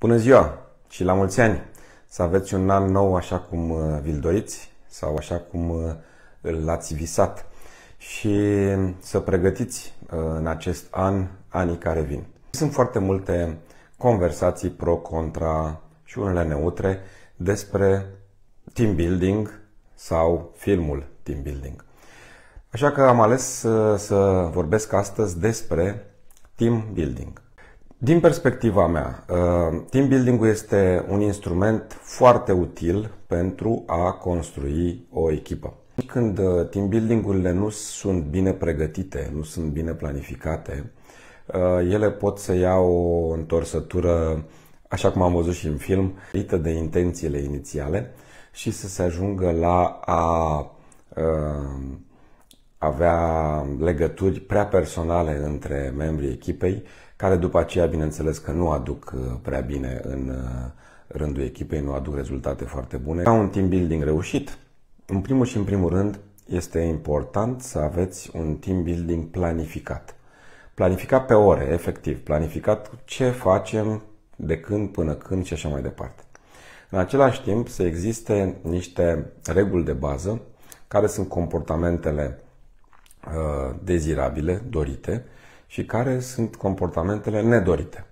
Bună ziua și la mulți ani! Să aveți un an nou așa cum uh, vi-l doriți sau așa cum uh, l-ați visat și um, să pregătiți uh, în acest an anii care vin. Sunt foarte multe conversații pro, contra și unele neutre despre team building sau filmul team building. Așa că am ales să, să vorbesc astăzi despre team building. Din perspectiva mea, uh, team building-ul este un instrument foarte util pentru a construi o echipă. Când uh, team building-urile nu sunt bine pregătite, nu sunt bine planificate, uh, ele pot să ia o întorsătură, așa cum am văzut și în film, rită de intențiile inițiale și să se ajungă la a avea legături prea personale între membrii echipei, care după aceea, bineînțeles, că nu aduc uh, prea bine în uh, rândul echipei, nu aduc rezultate foarte bune. Ca un team building reușit, în primul și în primul rând, este important să aveți un team building planificat. Planificat pe ore, efectiv, planificat ce facem, de când până când și așa mai departe. În același timp, să existe niște reguli de bază care sunt comportamentele Uh, dezirabile, dorite, și care sunt comportamentele nedorite.